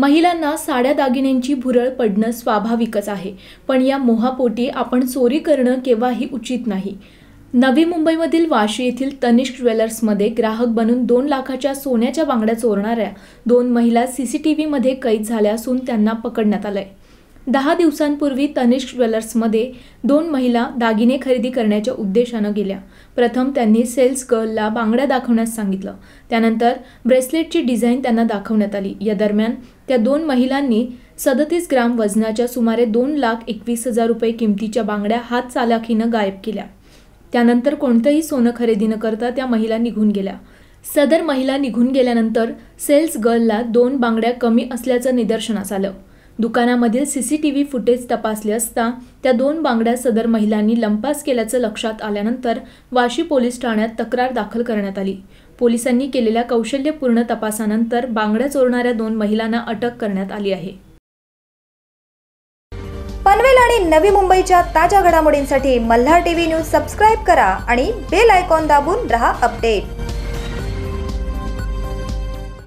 महिलांना साड्या दागिन्यांची भुरळ पडणं स्वाभाविकच आहे पण या मोहापोटी आपण चोरी करणं केव्हाही उचित नाही नवी मुंबईमधील वाशी येथील तनिष्क ज्वेलर्समध्ये ग्राहक बनून दोन लाखाच्या सोन्याच्या बांगड्या चोरणाऱ्या दोन महिला सी सी टी व्हीमध्ये कैद झाल्या असून त्यांना पकडण्यात आलंय दहा दिवसांपूर्वी तनिष्क ज्वेलर्समध्ये दोन महिला दागिने खरेदी करण्याच्या उद्देशानं गेल्या प्रथम त्यांनी सेल्स गर्लला बांगड्या दाखवण्यास सांगितलं त्यानंतर ब्रेसलेटची डिझाईन त्यांना दाखवण्यात आली या दरम्यान त्या दोन महिलांनी सदतीस ग्राम वजनाच्या सुमारे दोन लाख एकवीस हजार रुपये किमतीच्या बांगड्या हात चालाखीनं गायब केल्या त्यानंतर कोणतंही सोनं खरेदी न करता त्या महिला निघून गेल्या सदर महिला निघून गेल्यानंतर सेल्स गर्लला दोन बांगड्या कमी असल्याचं निदर्शनास आलं दुकानामधील C C T V footage तपासले असता त्या दोन बांगड्या सदर महिलांनी लंपास केल्याचं लक्षात आल्यानंतर वाशी पोलीस ठाण्यात तक्रार दाखल करण्यात आली पोलिसांनी केलेल्या कौशल्यपूर्ण तपासानंतर बांगड्या चोरणाऱ्या दोन महिलांना अटक करण्यात आली आहे पनवेल आणि नवी मुंबईच्या ताज्या घडामोडींसाठी मल्हार टीव्ही न्यूज सबस्क्राईब करा आणि बेल आयकॉन दाबून रहा अपडेट